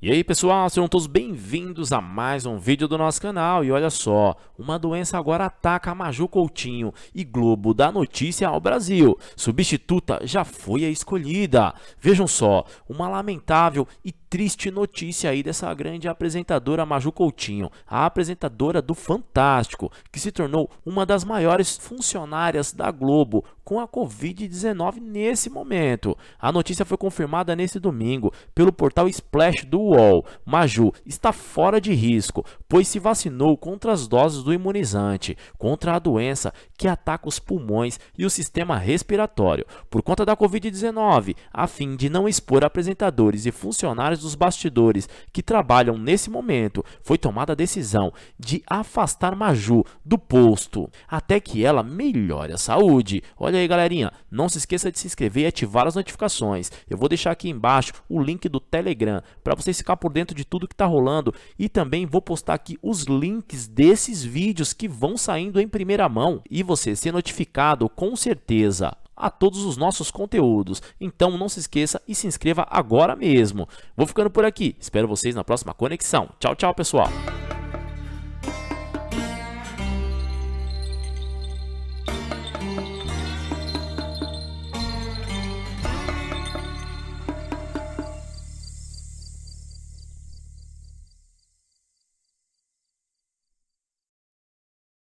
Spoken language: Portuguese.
E aí pessoal, sejam todos bem-vindos a mais um vídeo do nosso canal E olha só, uma doença agora ataca Maju Coutinho e Globo dá notícia ao Brasil Substituta já foi a escolhida Vejam só, uma lamentável e triste notícia aí dessa grande apresentadora Maju Coutinho, a apresentadora do Fantástico, que se tornou uma das maiores funcionárias da Globo com a Covid-19 nesse momento. A notícia foi confirmada nesse domingo pelo portal Splash do UOL. Maju está fora de risco, pois se vacinou contra as doses do imunizante, contra a doença que ataca os pulmões e o sistema respiratório, por conta da Covid-19, a fim de não expor apresentadores e funcionários dos bastidores que trabalham nesse momento, foi tomada a decisão de afastar Maju do posto até que ela melhore a saúde. Olha aí, galerinha, não se esqueça de se inscrever e ativar as notificações. Eu vou deixar aqui embaixo o link do Telegram para você ficar por dentro de tudo que está rolando e também vou postar aqui os links desses vídeos que vão saindo em primeira mão e você ser notificado com certeza a todos os nossos conteúdos. Então não se esqueça e se inscreva agora mesmo. Vou ficando por aqui. Espero vocês na próxima conexão. Tchau, tchau, pessoal.